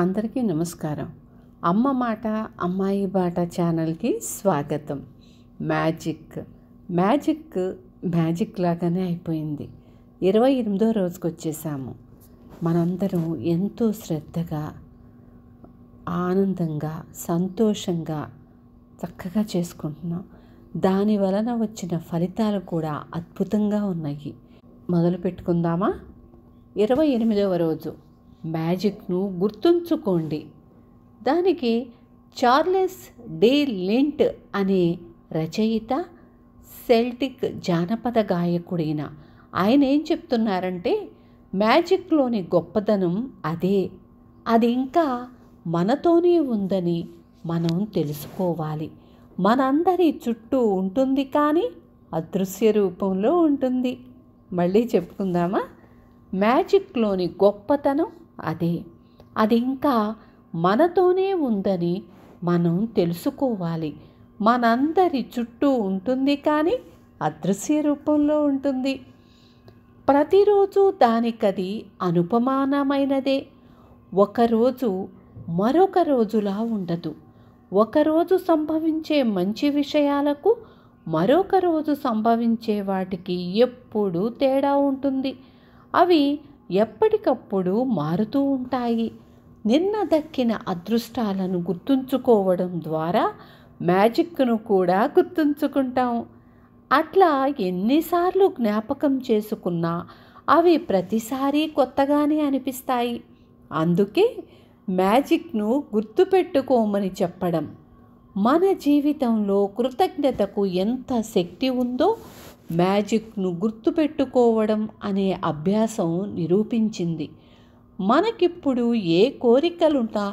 అందరికీ నమస్కారం అమ్మ మాట అమ్మాయి బాట ఛానల్కి స్వాగతం మ్యాజిక్ మ్యాజిక్ మ్యాజిక్ లాగానే అయిపోయింది ఇరవై ఎనిమిదో రోజుకి వచ్చేసాము మనందరం ఎంతో శ్రద్ధగా ఆనందంగా సంతోషంగా చక్కగా చేసుకుంటున్నాం దాని వలన వచ్చిన ఫలితాలు కూడా అద్భుతంగా ఉన్నాయి మొదలు పెట్టుకుందామా ఇరవై ఎనిమిదవ రోజు మ్యాజిక్ను గుర్తుంచుకోండి దానికి చార్లెస్ డే లింట్ అనే రచయిత సెల్టిక్ జానపద గాయకుడైన ఆయన ఏం చెప్తున్నారంటే మ్యాజిక్లోని గొప్పతనం అదే అది ఇంకా మనతోనే ఉందని మనం తెలుసుకోవాలి మనందరి చుట్టూ ఉంటుంది కానీ అదృశ్య రూపంలో ఉంటుంది మళ్ళీ చెప్పుకుందామా మ్యాజిక్లోని గొప్పతనం అదే అది ఇంకా మనతోనే ఉందని మనం తెలుసుకోవాలి మనందరి చుట్టూ ఉంటుంది కానీ అదృశ్య రూపంలో ఉంటుంది ప్రతిరోజు దానికది అనుపమానమైనదే ఒకరోజు మరొక రోజులా ఉండదు ఒకరోజు సంభవించే మంచి విషయాలకు మరొక రోజు సంభవించే వాటికి ఎప్పుడూ తేడా ఉంటుంది అవి ఎప్పటికప్పుడు మారుతూ ఉంటాయి నిన్న దక్కిన అదృష్టాలను గుర్తుంచుకోవడం ద్వారా మ్యాజిక్ను కూడా గుర్తుంచుకుంటాం అట్లా ఎన్నిసార్లు జ్ఞాపకం చేసుకున్నా అవి ప్రతిసారి కొత్తగానే అనిపిస్తాయి అందుకే మ్యాజిక్ను గుర్తుపెట్టుకోమని చెప్పడం మన జీవితంలో కృతజ్ఞతకు ఎంత శక్తి ఉందో మ్యాజిక్ను గుర్తుపెట్టుకోవడం అనే అభ్యాసం నిరూపించింది మనకిప్పుడు ఏ కోరికలున్నా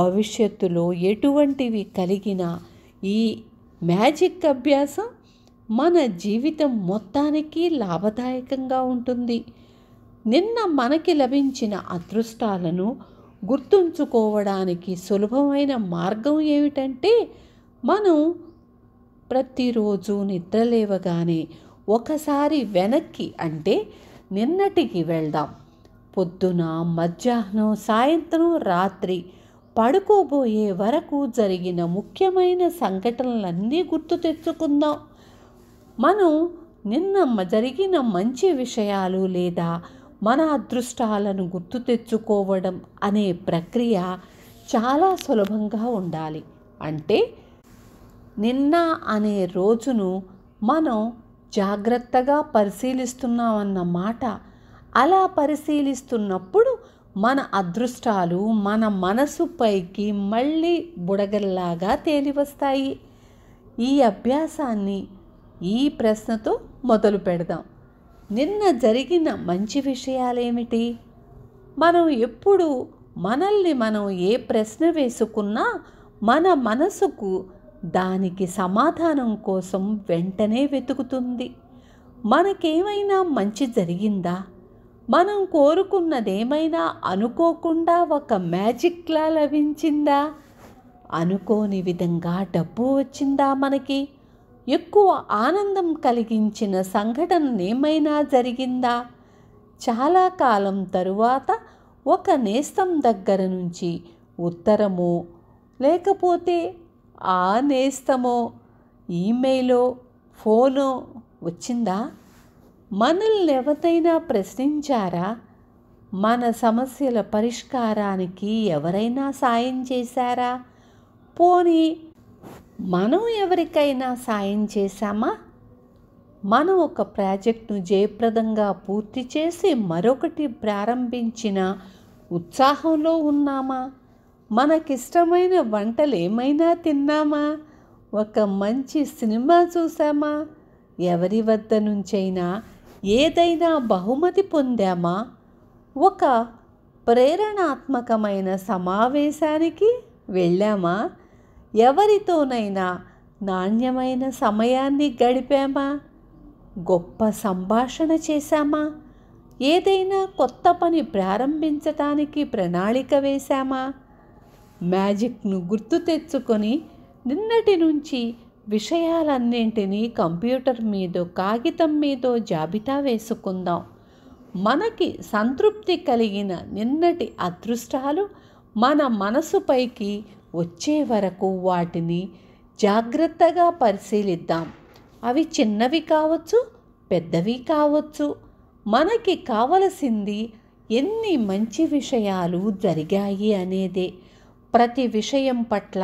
భవిష్యత్తులో ఎటువంటివి కలిగినా ఈ మ్యాజిక్ అభ్యాసం మన జీవితం మొత్తానికి లాభదాయకంగా ఉంటుంది నిన్న మనకి లభించిన అదృష్టాలను గుర్తుంచుకోవడానికి సులభమైన మార్గం ఏమిటంటే మనం ప్రతిరోజు నిద్రలేవగానే ఒకసారి వెనక్కి అంటే నిన్నటికి వెళ్దాం పొద్దున మధ్యాహ్నం సాయంత్రం రాత్రి పడుకోబోయే వరకు జరిగిన ముఖ్యమైన సంఘటనలన్నీ గుర్తు తెచ్చుకుందాం మనం నిన్న జరిగిన మంచి విషయాలు లేదా మన అదృష్టాలను గుర్తు తెచ్చుకోవడం అనే ప్రక్రియ చాలా సులభంగా ఉండాలి అంటే నిన్న అనే రోజును మనం జాగ్రత్తగా పరిశీలిస్తున్నామన్న మాట అలా పరిశీలిస్తున్నప్పుడు మన అదృష్టాలు మన మనసు పైకి మళ్ళీ బుడగల్లాగా తేలివస్తాయి ఈ అభ్యాసాన్ని ఈ ప్రశ్నతో మొదలు పెడదాం నిన్న జరిగిన మంచి విషయాలేమిటి మనం ఎప్పుడు మనల్ని మనం ఏ ప్రశ్న వేసుకున్నా మన మనసుకు దానికి సమాధానం కోసం వెంటనే వెతుకుతుంది మనకేమైనా మంచి జరిగిందా మనం కోరుకున్నదేమైనా అనుకోకుండా ఒక మ్యాజిక్లా లభించిందా అనుకోని విధంగా డబ్బు వచ్చిందా మనకి ఎక్కువ ఆనందం కలిగించిన సంఘటన ఏమైనా జరిగిందా చాలా కాలం తరువాత ఒక నేస్తం దగ్గర నుంచి ఉత్తరము లేకపోతే ఆ నేస్తమో ఈమెయిలో ఫోనో వచ్చిందా మనల్ని ఎవరైనా ప్రశ్నించారా మన సమస్యల పరిష్కారానికి ఎవరైనా సాయం చేశారా పోనీ మనం ఎవరికైనా సాయం చేశామా మనం ఒక ప్రాజెక్టును జయప్రదంగా పూర్తి చేసి మరొకటి ప్రారంభించిన ఉత్సాహంలో ఉన్నామా మనకిష్టమైన వంటలు ఏమైనా తిన్నామా ఒక మంచి సినిమా చూసామా ఎవరి వద్ద నుంచైనా ఏదైనా బహుమతి పొందామా ఒక ప్రేరణాత్మకమైన సమావేశానికి వెళ్ళామా ఎవరితోనైనా నాణ్యమైన సమయాన్ని గడిపామా గొప్ప సంభాషణ చేశామా ఏదైనా కొత్త పని ప్రారంభించటానికి ప్రణాళిక వేశామా మ్యాజిక్ను గుర్తు తెచ్చుకొని నిన్నటి నుంచి విషయాలన్నింటినీ కంప్యూటర్ మీదో కాగితం మీదో జాబితా వేసుకుందాం మనకి సంతృప్తి కలిగిన నిన్నటి అదృష్టాలు మన మనసుపైకి వచ్చే వరకు వాటిని జాగ్రత్తగా పరిశీలిద్దాం అవి చిన్నవి కావచ్చు పెద్దవి కావచ్చు మనకి కావలసింది ఎన్ని మంచి విషయాలు జరిగాయి అనేదే ప్రతి విషయం పట్ల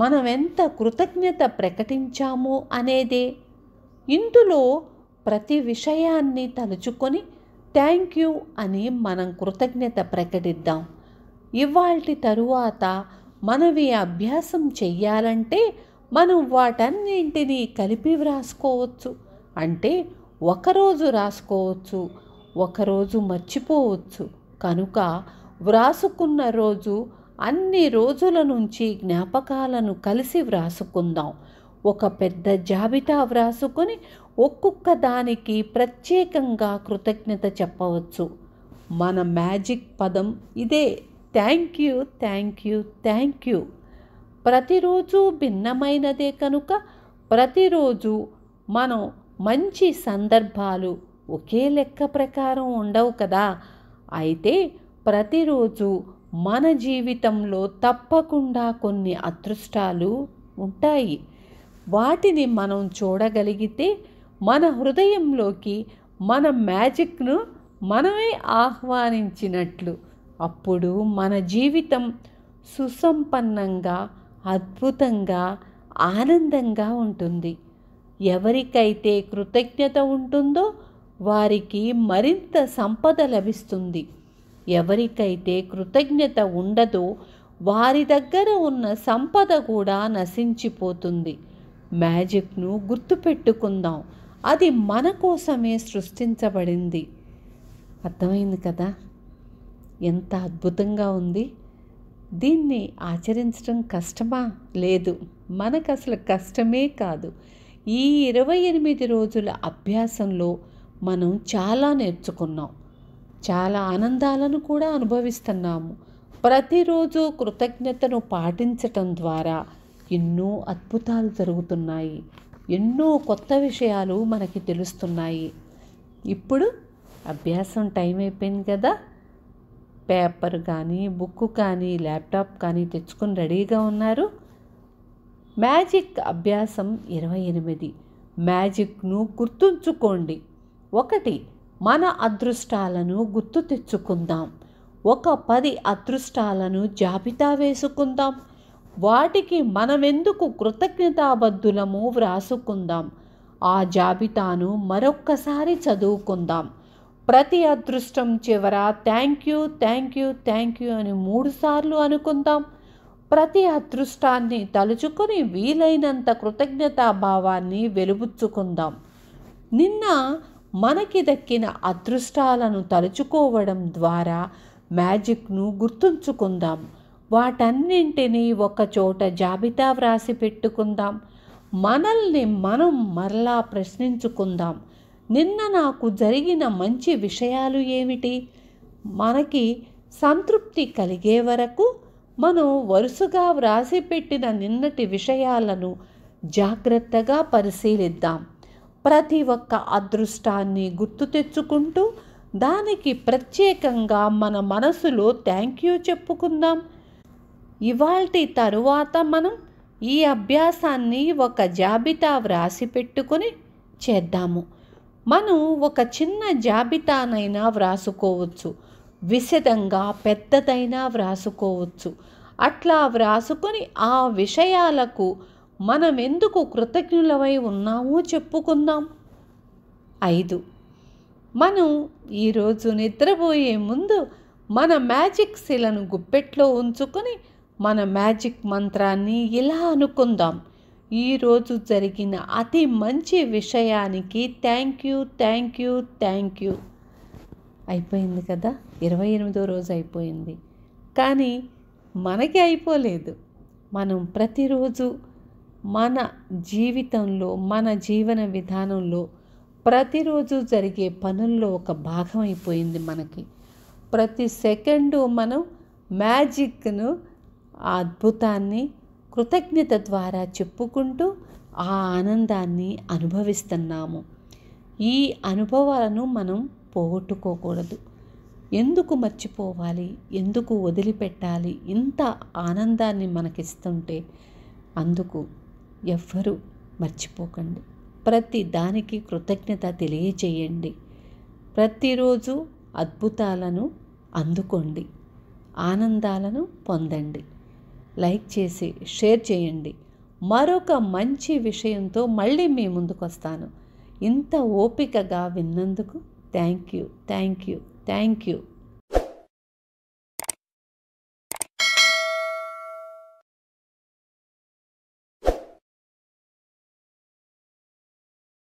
మనం ఎంత కృతజ్ఞత ప్రకటించామో అనేదే ఇందులో ప్రతి విషయాన్ని తలుచుకొని థ్యాంక్ యూ అని మనం కృతజ్ఞత ప్రకటిద్దాం ఇవాల్టి తరువాత మనవి అభ్యాసం చెయ్యాలంటే మనం వాటన్నింటినీ కలిపి వ్రాసుకోవచ్చు అంటే ఒకరోజు రాసుకోవచ్చు ఒకరోజు మర్చిపోవచ్చు కనుక వ్రాసుకున్న రోజు అన్ని రోజుల నుంచి జ్ఞాపకాలను కలిసి వ్రాసుకుందాం ఒక పెద్ద జాబితా వ్రాసుకొని ఒక్కొక్క దానికి ప్రత్యేకంగా కృతజ్ఞత చెప్పవచ్చు మన మ్యాజిక్ పదం ఇదే thank you thank you thank you ప్రతిరోజు భిన్నమైనదే కనుక ప్రతిరోజు మనం మంచి సందర్భాలు ఒకే లెక్క ప్రకారం ఉండవు కదా అయితే ప్రతిరోజు మన జీవితంలో తప్పకుండా కొన్ని అదృష్టాలు ఉంటాయి వాటిని మనం చూడగలిగితే మన హృదయంలోకి మన మ్యాజిక్ను మనమే ఆహ్వానించినట్లు అప్పుడు మన జీవితం సుసంపన్నంగా అద్భుతంగా ఆనందంగా ఉంటుంది ఎవరికైతే కృతజ్ఞత ఉంటుందో వారికి మరింత సంపద లభిస్తుంది ఎవరికైతే కృతజ్ఞత ఉండదో వారి దగ్గర ఉన్న సంపద కూడా నశించిపోతుంది మ్యాజిక్ను గుర్తుపెట్టుకుందాం అది మన కోసమే సృష్టించబడింది అర్థమైంది కదా ఎంత అద్భుతంగా ఉంది దీన్ని ఆచరించడం కష్టమా లేదు మనకు అసలు కష్టమే కాదు ఈ ఇరవై ఎనిమిది రోజుల అభ్యాసంలో మనం చాలా నేర్చుకున్నాం చాలా ఆనందాలను కూడా అనుభవిస్తున్నాము ప్రతిరోజు కృతజ్ఞతను పాటించటం ద్వారా ఎన్నో అద్భుతాలు జరుగుతున్నాయి ఎన్నో కొత్త విషయాలు మనకి తెలుస్తున్నాయి ఇప్పుడు అభ్యాసం టైం అయిపోయింది కదా పేపర్ కానీ బుక్ కానీ ల్యాప్టాప్ కానీ తెచ్చుకొని రెడీగా ఉన్నారు మ్యాజిక్ అభ్యాసం ఇరవై ఎనిమిది మ్యాజిక్ను గుర్తుంచుకోండి ఒకటి మన అదృష్టాలను గుర్తు తెచ్చుకుందాం ఒక పది అదృష్టాలను జాబితా వేసుకుందాం వాటికి మనమెందుకు కృతజ్ఞతాబద్ధులము వ్రాసుకుందాం ఆ జాబితాను మరొక్కసారి చదువుకుందాం ప్రతి అదృష్టం చివర thank you thank you thank you అని మూడుసార్లు అనుకుందాం ప్రతి అదృష్టాన్ని తలుచుకొని వీలైనంత కృతజ్ఞతాభావాన్ని వెలుబుచ్చుకుందాం నిన్న మనకి దక్కిన అదృష్టాలను తలుచుకోవడం ద్వారా మ్యాజిక్ను గుర్తుంచుకుందాం వాటన్నింటినీ ఒకచోట జాబితా వ్రాసి పెట్టుకుందాం మనల్ని మనం మరలా ప్రశ్నించుకుందాం నిన్న నాకు జరిగిన మంచి విషయాలు ఏమిటి మనకి సంతృప్తి కలిగే వరకు మనం వరుసగా వ్రాసి పెట్టిన నిన్నటి విషయాలను జాగ్రత్తగా పరిశీలిద్దాం ప్రతి ఒక్క అదృష్టాన్ని గుర్తు తెచ్చుకుంటూ దానికి ప్రత్యేకంగా మన మనసులో థ్యాంక్ యూ చెప్పుకుందాం ఇవాల్టి తరువాత మనం ఈ అభ్యాసాన్ని ఒక జాబితా వ్రాసి పెట్టుకొని చేద్దాము మనం ఒక చిన్న జాబితానైనా వ్రాసుకోవచ్చు విశదంగా పెద్దదైనా వ్రాసుకోవచ్చు అట్లా వ్రాసుకొని ఆ విషయాలకు మనమెందుకు కృతజ్ఞులమై ఉన్నామో చెప్పుకుందాం ఐదు మనం ఈరోజు నిద్రపోయే ముందు మన మ్యాజిక్ శిలను గుప్పెట్లో ఉంచుకొని మన మ్యాజిక్ మంత్రాన్ని ఇలా అనుకుందాం ఈరోజు జరిగిన అతి మంచి విషయానికి thank you thank you thank you అయిపోయింది కదా ఇరవై ఎనిమిదో రోజు అయిపోయింది కానీ మనకి అయిపోలేదు మనం ప్రతిరోజు మన జీవితంలో మన జీవన విధానంలో ప్రతిరోజు జరిగే పనుల్లో ఒక భాగం అయిపోయింది మనకి ప్రతి సెకండు మనం మ్యాజిక్ను అద్భుతాన్ని కృతజ్ఞత ద్వారా చెప్పుకుంటూ ఆ ఆనందాన్ని అనుభవిస్తున్నాము ఈ అనుభవాలను మనం పోగొట్టుకోకూడదు ఎందుకు మర్చిపోవాలి ఎందుకు వదిలిపెట్టాలి ఇంత ఆనందాన్ని మనకిస్తుంటే అందుకు ఎవ్వరూ మర్చిపోకండి ప్రతి దానికి కృతజ్ఞత తెలియచేయండి ప్రతిరోజు అద్భుతాలను అందుకోండి ఆనందాలను పొందండి లైక్ చేసి షేర్ చేయండి మరొక మంచి విషయంతో మళ్ళీ మీ ముందుకు వస్తాను ఇంత ఓపికగా విన్నందుకు thank you thank you thank you